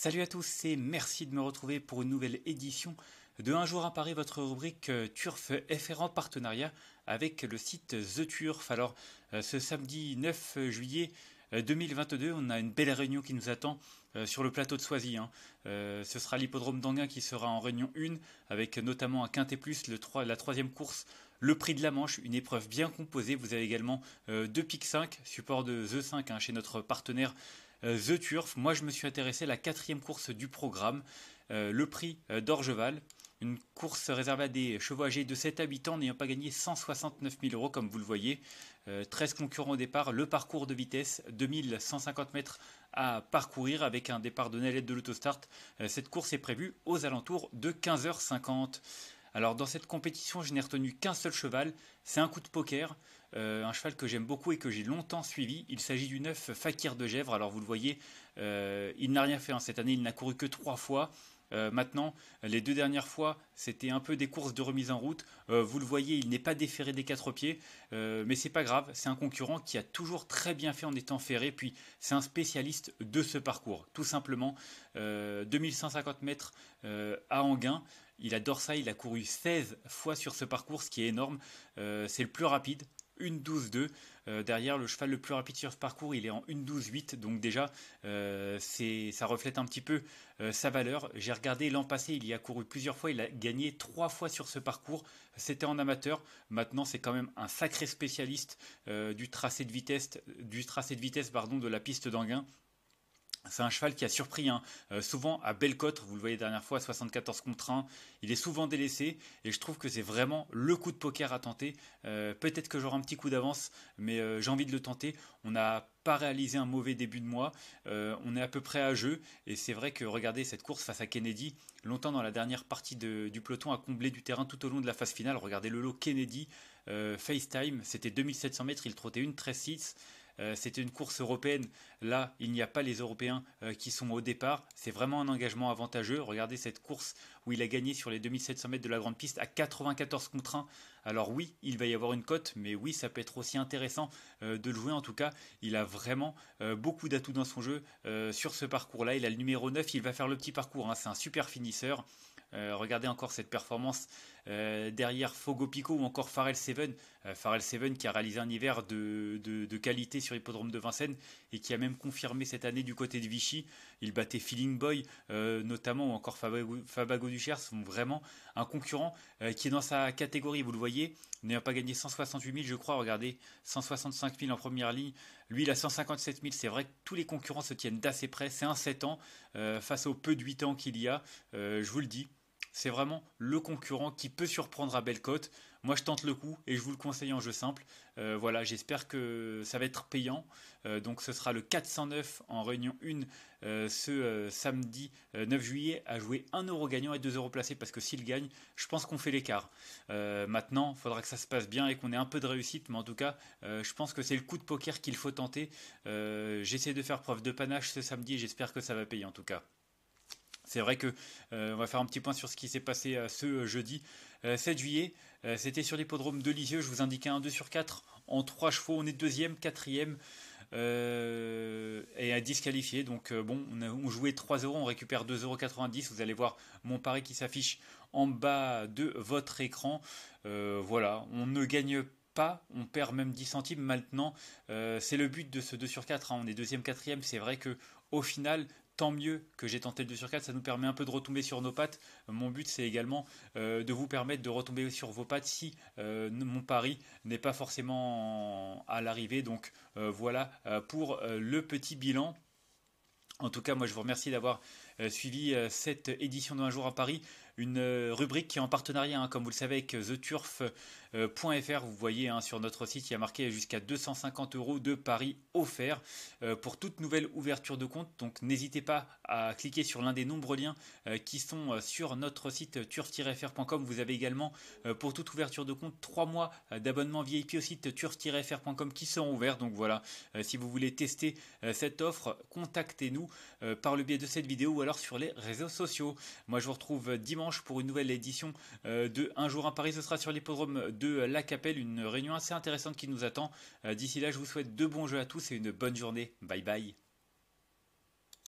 Salut à tous et merci de me retrouver pour une nouvelle édition de Un jour à Paris, votre rubrique euh, Turf FR en partenariat avec le site The Turf. Alors, euh, ce samedi 9 juillet 2022, euh, on a une belle réunion qui nous attend sur le plateau de Soisy. Hein. ce sera l'hippodrome d'Anguin qui sera en réunion 1, avec notamment un quintet plus, la troisième course, le prix de la Manche, une épreuve bien composée. Vous avez également deux pics 5, support de The 5 hein, chez notre partenaire euh, The Turf. Moi, je me suis intéressé à la quatrième course du programme, euh, le prix euh, d'Orgeval. Une course réservée à des chevaux âgés de 7 habitants n'ayant pas gagné 169 000 euros, comme vous le voyez. 13 concurrents au départ, le parcours de vitesse, 2150 mètres à parcourir avec un départ donné à l'aide de l'autostart. cette course est prévue aux alentours de 15h50. Alors dans cette compétition, je n'ai retenu qu'un seul cheval, c'est un coup de poker. Euh, un cheval que j'aime beaucoup et que j'ai longtemps suivi. Il s'agit du neuf Fakir de Gèvre. Alors vous le voyez, euh, il n'a rien fait en hein, cette année, il n'a couru que trois fois. Euh, maintenant, les deux dernières fois, c'était un peu des courses de remise en route. vous le voyez, il n'est pas déferré des quatre pieds, euh, mais c'est pas grave. C'est un concurrent qui a toujours très bien fait en étant ferré. Puis, c'est un spécialiste de ce parcours, tout simplement. 2150 mètres à Anguin. Il adore ça. Il a couru 16 fois sur ce parcours, ce qui est énorme. c'est le plus rapide une 12 2 euh, derrière, le cheval le plus rapide sur ce parcours, il est en une 12 8 Donc déjà, euh, c'est ça reflète un petit peu euh, sa valeur. J'ai regardé l'an passé, il y a couru plusieurs fois. Il a gagné trois fois sur ce parcours. C'était en amateur. Maintenant, c'est quand même un sacré spécialiste du tracé de vitesse, du tracé de vitesse pardon, de la piste d'Anguin. C'est un cheval qui a surpris, hein. euh, souvent à côte. vous le voyez dernière fois, 74 contre 1. Il est souvent délaissé et je trouve que c'est vraiment le coup de poker à tenter. Euh, peut-être que j'aurai un petit coup d'avance, mais euh, j'ai envie de le tenter. On n'a pas réalisé un mauvais début de mois, on est à peu près à jeu et c'est vrai que regardez cette course face à Kennedy, longtemps dans la dernière partie du peloton a comblé du terrain tout au long de la phase finale. Regardez le lot Kennedy, FaceTime, c'était 2700 mètres, il trottait une 13-6. Euh, c'était une course européenne. Là, il n'y a pas les Européens euh, qui sont au départ. C'est vraiment un engagement avantageux. Regardez cette course où il a gagné sur les 2700 mètres de la grande piste à 94 contre 1. Alors oui, il va y avoir une cote, mais oui, ça peut être aussi intéressant euh, de le jouer. En tout cas, il a vraiment beaucoup d'atouts dans son jeu sur ce parcours-là. Il a le numéro 9, il va faire le petit parcours. Hein. C'est un super finisseur. regardez encore cette performance euh, derrière Fogo Pico ou encore Pharrell Seven. Pharrell euh, Seven qui a réalisé un hiver de, qualité sur l'hippodrome de Vincennes et qui a même confirmé cette année du côté de Vichy. Il battait Feeling Boy euh, notamment ou encore Fabago, Fabago sont vraiment un concurrent qui est dans sa catégorie, vous le voyez, n'ayant pas gagné 168 000 je crois, regardez, 165 000 en première ligne. Lui il a 157 000, c'est vrai que tous les concurrents se tiennent d'assez près, c'est un 7 ans face au peu de 8 ans qu'il y a, je vous le dis c'est vraiment le concurrent qui peut surprendre à cote. Moi, je tente le coup et je vous le conseille en jeu simple. Euh, voilà, j'espère que ça va être payant. Euh, donc, ce sera le 409 en réunion 1 euh, ce samedi 9 juillet à jouer 1 euro gagnant et 2 euros placés parce que s'il gagne, je pense qu'on fait l'écart. maintenant, il faudra que ça se passe bien et qu'on ait un peu de réussite, mais en tout cas, je pense que c'est le coup de poker qu'il faut tenter. J'essaie de faire preuve de panache ce samedi et j'espère que ça va payer en tout cas. C'est vrai que euh, on va faire un petit point sur ce qui s'est passé euh, ce euh, jeudi 7 juillet. C'était sur l'hippodrome de Lisieux. Je vous indiquais un 2 sur 4 en 3 chevaux. On est deuxième, quatrième et à disqualifié Donc bon, on, jouait 3 euros, on récupère 2,90 euros. Vous allez voir mon pari qui s'affiche en bas de votre écran. voilà, on ne gagne pas on perd même 10 centimes maintenant. c'est le but de ce 2 sur 4, hein. on est deuxième, quatrième, c'est vrai que au final, tant mieux que j'ai tenté le 2 sur 4, ça nous permet un peu de retomber sur nos pattes. Euh, mon but, c'est également euh, de vous permettre de retomber sur vos pattes si euh, mon pari n'est pas forcément à l'arrivée. Donc voilà pour le petit bilan. En tout cas, moi, je vous remercie d'avoir suivi cette édition de Un jour à Paris une euh, rubrique qui est en partenariat, hein, comme vous le savez, avec euh, theturf.fr. Euh, vous voyez hein, sur notre site, il y a marqué jusqu'à 250 euros de paris offerts pour toute nouvelle ouverture de compte. Donc n'hésitez pas à cliquer sur l'un des nombreux liens qui sont sur notre site turf-fr.com. Vous avez également pour toute ouverture de compte trois mois d'abonnement VIP au site turf-fr.com qui sont ouverts. Donc voilà, si vous voulez tester cette offre, contactez-nous par le biais de cette vidéo ou alors sur les réseaux sociaux. Moi je vous retrouve dimanche pour une nouvelle édition euh, de Un jour à Paris. Ce sera sur l'hippodrome de La Capelle, une réunion assez intéressante qui nous attend. Euh, d'ici là, je vous souhaite de bons jeux à tous et une bonne journée. Bye bye.